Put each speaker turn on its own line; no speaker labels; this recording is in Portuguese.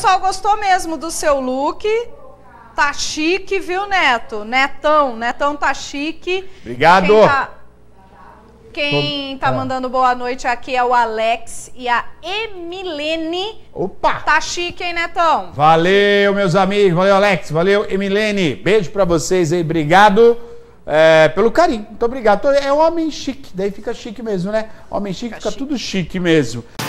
O pessoal gostou mesmo do seu look. Tá chique, viu, Neto? Netão, Netão tá chique. Obrigado. Quem tá, quem tá, tá mandando boa noite aqui é o Alex e a Emilene. Opa! Tá chique, hein, Netão?
Valeu, meus amigos. Valeu, Alex. Valeu, Emilene. Beijo pra vocês aí. Obrigado. É, pelo carinho, muito obrigado. É homem chique, daí fica chique mesmo, né? Homem chique fica, fica chique. tudo chique mesmo.